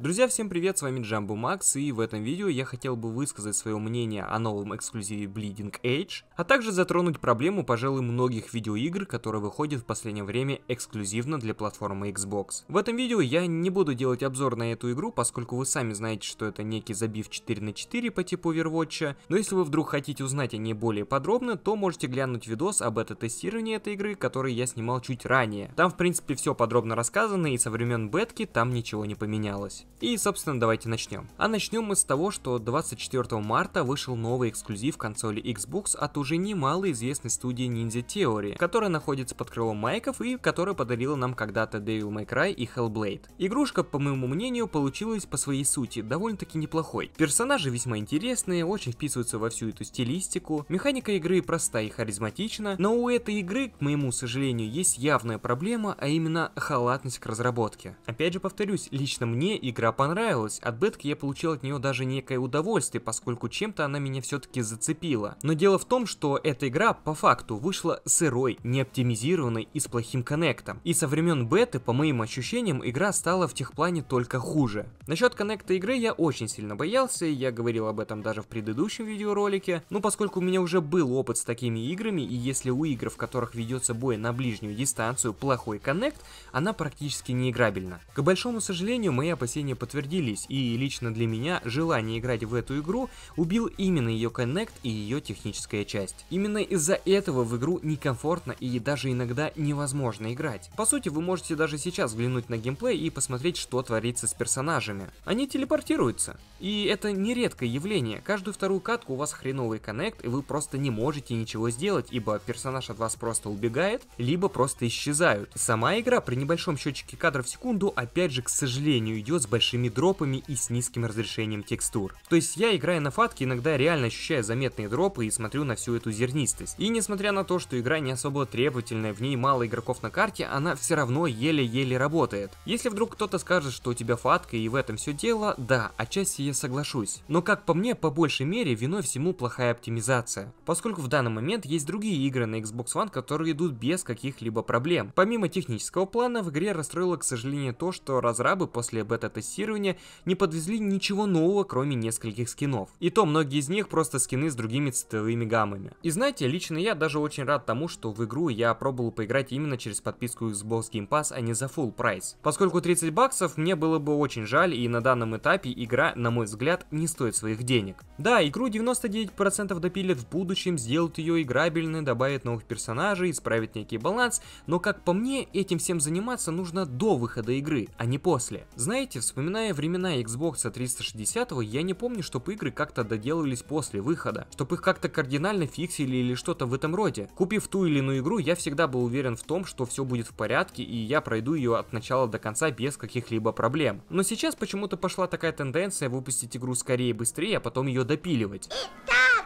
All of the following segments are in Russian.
Друзья, всем привет, с вами Джамбу Макс, и в этом видео я хотел бы высказать свое мнение о новом эксклюзиве Bleeding Edge, а также затронуть проблему, пожалуй, многих видеоигр, которые выходят в последнее время эксклюзивно для платформы Xbox. В этом видео я не буду делать обзор на эту игру, поскольку вы сами знаете, что это некий забив 4 на 4 по типу Overwatch, но если вы вдруг хотите узнать о ней более подробно, то можете глянуть видос об бета-тестировании этой игры, который я снимал чуть ранее. Там, в принципе, все подробно рассказано, и со времен бетки там ничего не поменялось. И, собственно, давайте начнем. А начнем мы с того, что 24 марта вышел новый эксклюзив консоли Xbox от уже немало известной студии Ninja Theory, которая находится под крылом майков и которая подарила нам когда-то Devil May Cry и Hellblade. Игрушка, по моему мнению, получилась по своей сути довольно-таки неплохой. Персонажи весьма интересные, очень вписываются во всю эту стилистику, механика игры проста и харизматична, но у этой игры, к моему сожалению, есть явная проблема, а именно халатность к разработке. Опять же повторюсь, лично мне игра игра понравилась, от бетки я получил от нее даже некое удовольствие, поскольку чем-то она меня все-таки зацепила. Но дело в том, что эта игра по факту вышла сырой, не оптимизированной и с плохим коннектом. И со времен беты, по моим ощущениям, игра стала в техплане только хуже. Насчет коннекта игры я очень сильно боялся, я говорил об этом даже в предыдущем видеоролике, но поскольку у меня уже был опыт с такими играми, и если у игр, в которых ведется бой на ближнюю дистанцию, плохой коннект, она практически неиграбельна. К большому сожалению, мои опасения опасения подтвердились, и лично для меня желание играть в эту игру убил именно ее коннект и ее техническая часть. Именно из-за этого в игру некомфортно и даже иногда невозможно играть. По сути, вы можете даже сейчас взглянуть на геймплей и посмотреть, что творится с персонажами. Они телепортируются. И это нередкое явление. Каждую вторую катку у вас хреновый коннект, и вы просто не можете ничего сделать, ибо персонаж от вас просто убегает, либо просто исчезают. Сама игра при небольшом счетчике кадров в секунду, опять же, к сожалению, идет с большим большими дропами и с низким разрешением текстур. То есть я, играя на фатке, иногда реально ощущаю заметные дропы и смотрю на всю эту зернистость. И несмотря на то, что игра не особо требовательная, в ней мало игроков на карте, она все равно еле-еле работает. Если вдруг кто-то скажет, что у тебя фатка и в этом все дело, да, отчасти я соглашусь. Но как по мне, по большей мере, виной всему плохая оптимизация. Поскольку в данный момент есть другие игры на Xbox One, которые идут без каких-либо проблем. Помимо технического плана, в игре расстроило, к сожалению, то, что разрабы после бета-тестирования тестирования не подвезли ничего нового, кроме нескольких скинов. И то многие из них просто скины с другими цветовыми гаммами. И знаете, лично я даже очень рад тому, что в игру я пробовал поиграть именно через подписку Xbox Game Pass, а не за full прайс. Поскольку 30 баксов мне было бы очень жаль, и на данном этапе игра, на мой взгляд, не стоит своих денег. Да, игру 99% допилят в будущем, сделают ее играбельной, добавят новых персонажей, исправят некий баланс, но как по мне, этим всем заниматься нужно до выхода игры, а не после. Знаете, в Вспоминая времена Xbox 360, я не помню, чтобы игры как-то доделывались после выхода, чтобы их как-то кардинально фиксили или что-то в этом роде. Купив ту или иную игру, я всегда был уверен в том, что все будет в порядке и я пройду ее от начала до конца без каких-либо проблем. Но сейчас почему-то пошла такая тенденция выпустить игру скорее быстрее, а потом ее допиливать. Итак!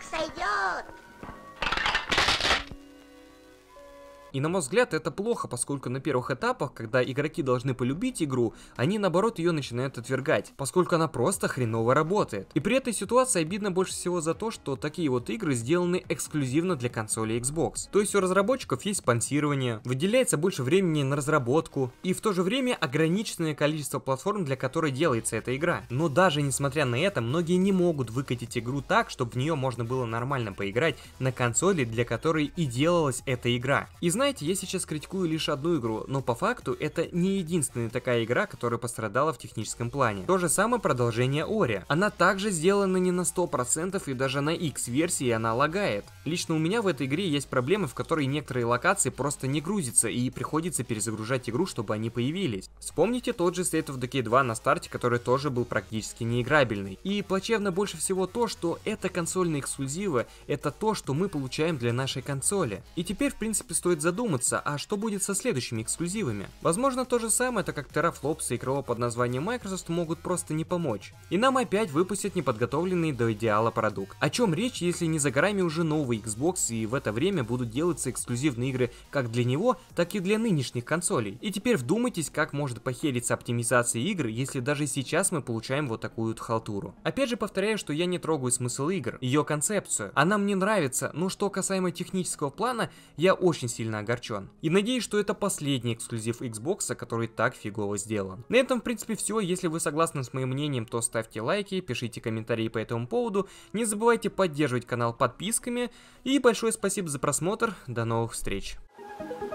И на мой взгляд это плохо, поскольку на первых этапах, когда игроки должны полюбить игру, они наоборот ее начинают отвергать, поскольку она просто хреново работает. И при этой ситуации обидно больше всего за то, что такие вот игры сделаны эксклюзивно для консоли Xbox. То есть у разработчиков есть спонсирование, выделяется больше времени на разработку, и в то же время ограниченное количество платформ, для которой делается эта игра. Но даже несмотря на это, многие не могут выкатить игру так, чтобы в нее можно было нормально поиграть на консоли, для которой и делалась эта игра. И знаете, знаете, я сейчас критикую лишь одну игру, но по факту это не единственная такая игра, которая пострадала в техническом плане. То же самое продолжение Ори. Она также сделана не на 100% и даже на X-версии она лагает. Лично у меня в этой игре есть проблемы, в которой некоторые локации просто не грузятся и приходится перезагружать игру, чтобы они появились. Вспомните тот же State of Decay 2 на старте, который тоже был практически неиграбельный. И плачевно больше всего то, что это консольные эксклюзивы, это то, что мы получаем для нашей консоли. И теперь в принципе стоит задуматься, задуматься, а что будет со следующими эксклюзивами? Возможно, то же самое, так как Teraflops и КРО под названием Microsoft могут просто не помочь. И нам опять выпустят неподготовленный до идеала продукт. О чем речь, если не за горами уже новый Xbox и в это время будут делаться эксклюзивные игры как для него, так и для нынешних консолей. И теперь вдумайтесь, как может похериться оптимизация игр, если даже сейчас мы получаем вот такую вот халтуру. Опять же повторяю, что я не трогаю смысл игр, ее концепцию. Она мне нравится, но что касаемо технического плана, я очень сильно сильно огорчен. И надеюсь, что это последний эксклюзив Xbox, который так фигово сделан. На этом в принципе все, если вы согласны с моим мнением, то ставьте лайки, пишите комментарии по этому поводу, не забывайте поддерживать канал подписками, и большое спасибо за просмотр, до новых встреч. Thank you